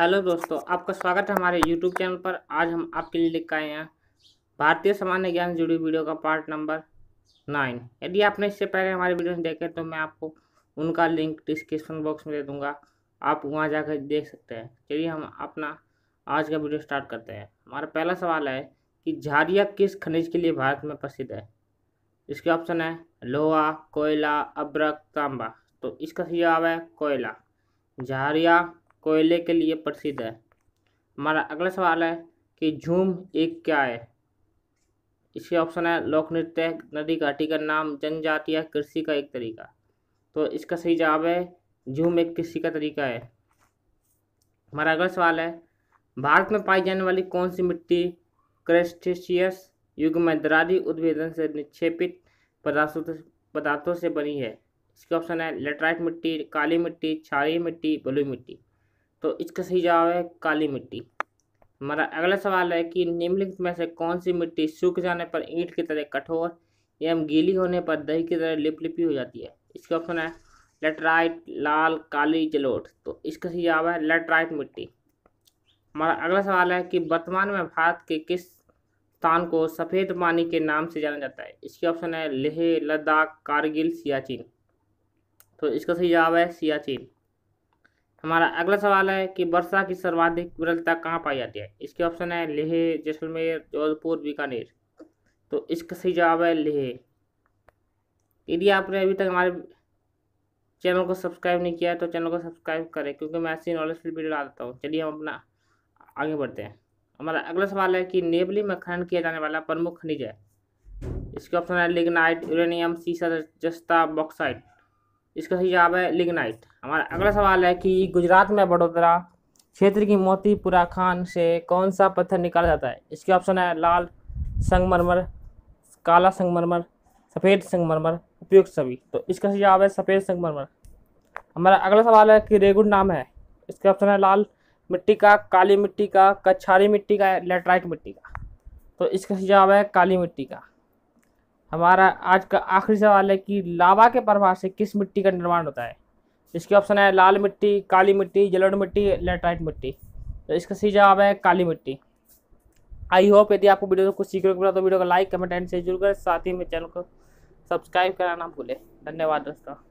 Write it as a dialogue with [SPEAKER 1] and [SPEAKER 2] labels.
[SPEAKER 1] hello दोस्तों आपका स्वागत है हमारे यूट्यूब चैनल पर आज हम आपके लिए लिख आए हैं भारतीय सामान्य ज्ञान जुड़ी वीडियो का पार्ट नंबर नाइन यदि आपने इससे पहले हमारे वीडियो देखे तो मैं आपको उनका लिंक डिस्क्रिप्शन बॉक्स में दे दूंगा आप वहाँ जाकर देख सकते हैं चलिए हम अपना आज का वीडियो स्टार्ट करते हैं हमारा पहला सवाल है कि झारिया किस खनिज के लिए भारत में प्रसिद्ध है इसके ऑप्शन है लोहा कोयला अब्रक तांबा तो इसका सही जवाब है कोयला झारिया कोयले के लिए प्रसिद्ध है हमारा अगला सवाल है कि झूम एक क्या है इसके ऑप्शन है लोक नृत्य नदी घाटी का नाम जनजाति या कृषि का एक तरीका तो इसका सही जवाब है झूम एक कृषि का तरीका है हमारा अगला सवाल है भारत में पाई जाने वाली कौन सी मिट्टी क्रस्टेशियस युग में दरारी उद्भेदन से निक्षेपित पदार्थों पदार्थों से बनी है इसके ऑप्शन है लेटराइट मिट्टी काली मिट्टी छारी मिट्टी बलुई मिट्टी तो इसका सही जवाब है काली मिट्टी हमारा अगला सवाल है कि निम्नलिखित में से कौन सी मिट्टी सूख जाने पर ईंट की तरह कठोर एवं गीली होने पर दही की तरह लिपलिपी हो जाती है इसका ऑप्शन है लेटराइट लाल काली जलोट तो इसका सही जवाब है लेटराइट मिट्टी हमारा अगला सवाल है कि वर्तमान में भारत के किस स्थान को सफ़ेद पानी के नाम से जाना जाता है इसके ऑप्शन है लेह लद्दाख कारगिल सियाचिन तो इसका सही जवाब है सियाचिन हमारा अगला सवाल है कि वर्षा की सर्वाधिक विरलता कहाँ पाई जाती है इसके ऑप्शन है लेह जैसलमेर जोधपुर बीकानेर तो इसका सही जवाब है लेह यदि आपने अभी तक हमारे चैनल को सब्सक्राइब नहीं किया है तो चैनल को सब्सक्राइब करें क्योंकि मैं ऐसी नॉलेजफुल वीडियो डालता देता हूँ चलिए हम अपना आगे बढ़ते हैं हमारा अगला सवाल है कि नेबली में खनन किया जाने वाला प्रमुख खनिज है इसके ऑप्शन है लिग्नाइट यूरेनियम सीसा जस्ता बॉक्साइड इसका सही जवाब है लिग्नाइट हमारा अगला सवाल है कि गुजरात में बड़ोदरा क्षेत्र की मोतीपुरा खान से कौन सा पत्थर निकाला जाता है इसके ऑप्शन है लाल संगमरमर काला संगमरमर सफ़ेद संगमरमर उपयुक्त सभी तो इसका सही जवाब है सफ़ेद संगमरमर हमारा अगला सवाल है कि रेगुड नाम है इसका ऑप्शन है लाल मिट्टी का काली मिट्टी का कछारी मिट्टी का लेटराइट मिट्टी का तो इसका जवाब है काली मिट्टी का हमारा आज का आखिरी सवाल है कि लावा के प्रभाव से किस मिट्टी का निर्माण होता है इसके ऑप्शन है लाल मिट्टी काली मिट्टी जलोड़ मिट्टी लेटराइट मिट्टी तो इसका सही जवाब है काली मिट्टी आई होप यदि आपको वीडियो कुछ सीखने को मिला तो वीडियो को लाइक कमेंट एंड शेयर जरूर करें साथ ही मेरे चैनल को सब्सक्राइब कराना भूलें धन्यवाद दोस्तों